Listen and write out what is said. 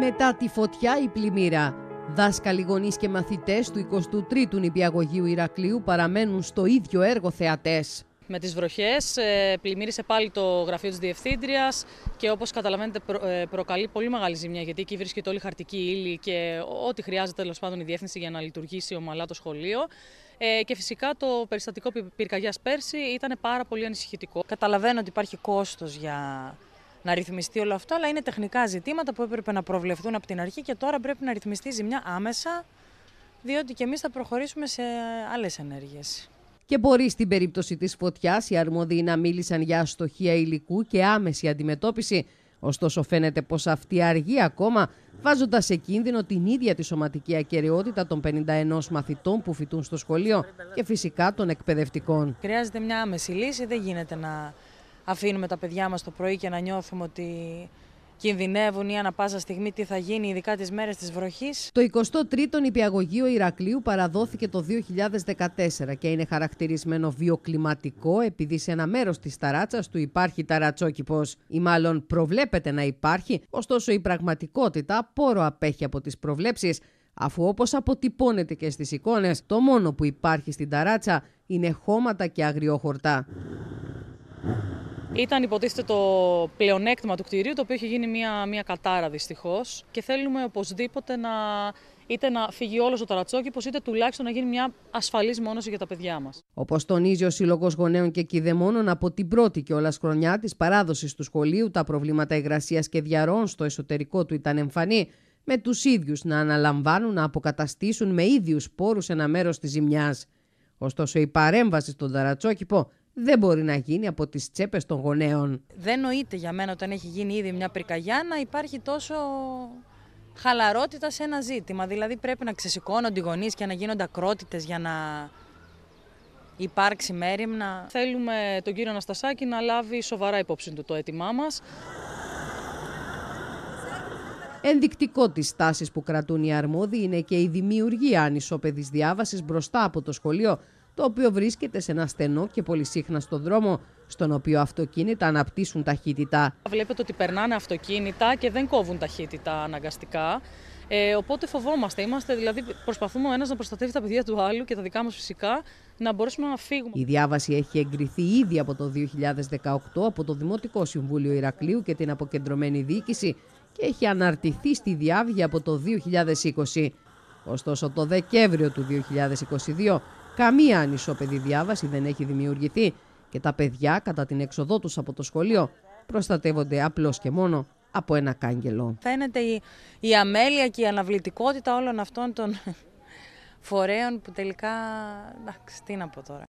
Μετά τη φωτιά η πλημμύρα. Δάσκαλοι, γονείς και μαθητές του 23ου νηπιαγωγείου Ηρακλείου παραμένουν στο ίδιο έργο θεατές. Με τις βροχές ε, πλημμύρισε πάλι το γραφείο της Διευθύντριας και όπως καταλαβαίνετε ε, προκαλεί πολύ μεγάλη ζημιά γιατί εκεί βρίσκεται όλη η χαρτική ύλη και ό,τι χρειάζεται τέλος πάντων η διεύθυνση για να λειτουργήσει ομαλά το σχολείο. Ε, και φυσικά το περιστατικό πυρκαγιάς πέρσι ήταν πάρα πολύ ανησυχητικό. Καταλαβαίνω ότι υπάρχει κόστος για να ρυθμιστεί όλο αυτό, αλλά είναι τεχνικά ζητήματα που έπρεπε να προβλεφθούν από την αρχή και τώρα πρέπει να ρυθμιστεί η ζημιά άμεσα, διότι και εμείς θα προχωρήσουμε σε άλλες ενέργειες. Και μπορεί στην περίπτωση της φωτιάς οι αρμόδιοι να μίλησαν για αστοχία υλικού και άμεση αντιμετώπιση. Ωστόσο φαίνεται πως αυτή αργεί ακόμα, βάζοντας σε κίνδυνο την ίδια τη σωματική ακαιρεότητα των 51 μαθητών που φοιτούν στο σχολείο και φυσικά των εκπαιδευτικών. Χρειάζεται μια άμεση λύση, δεν γίνεται να αφήνουμε τα παιδιά μας το πρωί και να νιώθουμε ότι κινδυνεύουν ή ανα πάσα στιγμή τι θα γίνει, ειδικά τις μέρες της βροχής. Το 23ο νηπιαγωγείο Ηρακλείου παραδόθηκε το 2014 και είναι χαρακτηρισμένο βιοκλιματικό επειδή σε ένα μέρος της ταράτσας του υπάρχει ταρατσόκηπος ή μάλλον προβλέπεται να υπάρχει, ωστόσο η πραγματικότητα πόρο απέχει από τις προβλέψεις αφού όπως αποτυπώνεται και στις εικόνες, το μόνο που υπάρχει στην ταράτσα είναι χώματα και αγριόχορτα. Ήταν υποτίθεται το πλεονέκτημα του κτηρίου, το οποίο έχει γίνει μια, μια κατάρα δυστυχώς. Και θέλουμε οπωσδήποτε να είτε να φύγει όλος ο πως είτε τουλάχιστον να γίνει μια ασφαλής μόνωση για τα παιδιά μας. Όπως τονίζει ο Σύλλογος Γονέων και Κυδεμόνων, από την πρώτη και όλας χρονιά της παράδοσης του σχολείου, τα προβλήματα υγρασίας και διαρών στο εσωτερικό του ήταν εμφανή, με τους ίδιους να αναλαμβάνουν να αποκαταστήσουν με ίδιους πόρους ένα μέρος της ζημιάς. Ωστόσο, η παρέμβαση στον Ταρατσόκηπο δεν μπορεί να γίνει από τις τσέπες των γονέων. Δεν νοείται για μένα όταν έχει γίνει ήδη μια πυρκαγιά να υπάρχει τόσο χαλαρότητα σε ένα ζήτημα. Δηλαδή πρέπει να ξεσηκώνονται οι γονείς και να γίνονται ακρότητες για να υπάρξει μέρημνα. Θέλουμε τον κύριο Αναστασάκη να λάβει σοβαρά υπόψη του το αίτημά μας. Ενδεικτικό της τάσης που κρατούν οι αρμόδιοι είναι και η δημιουργία ανισόπεδης διάβασης μπροστά από το σχολείο το οποίο βρίσκεται σε ένα στενό και πολυσύχναστο δρόμο, στον οποίο αυτοκίνητα αναπτύσσουν ταχύτητα. Βλέπετε ότι περνάνε αυτοκίνητα και δεν κόβουν ταχύτητα αναγκαστικά. Ε, οπότε φοβόμαστε. Είμαστε, δηλαδή, προσπαθούμε ο ένας να προστατεύει τα παιδιά του άλλου και τα δικά μας φυσικά, να μπορέσουμε να φύγουμε. Η διάβαση έχει εγκριθεί ήδη από το 2018 από το Δημοτικό Συμβούλιο Ηρακλείου και την αποκεντρωμένη διοίκηση και έχει αναρτηθεί στη διάβγεια από το 2020. Ωστόσο, το Δεκέμβριο του 2022 Καμία ανισόπαιδη διάβαση δεν έχει δημιουργηθεί και τα παιδιά κατά την έξοδό τους από το σχολείο προστατεύονται απλώς και μόνο από ένα κάγκελο. Φαίνεται η, η αμέλεια και η αναβλητικότητα όλων αυτών των φορέων που τελικά, εντάξει, τι να πω τώρα.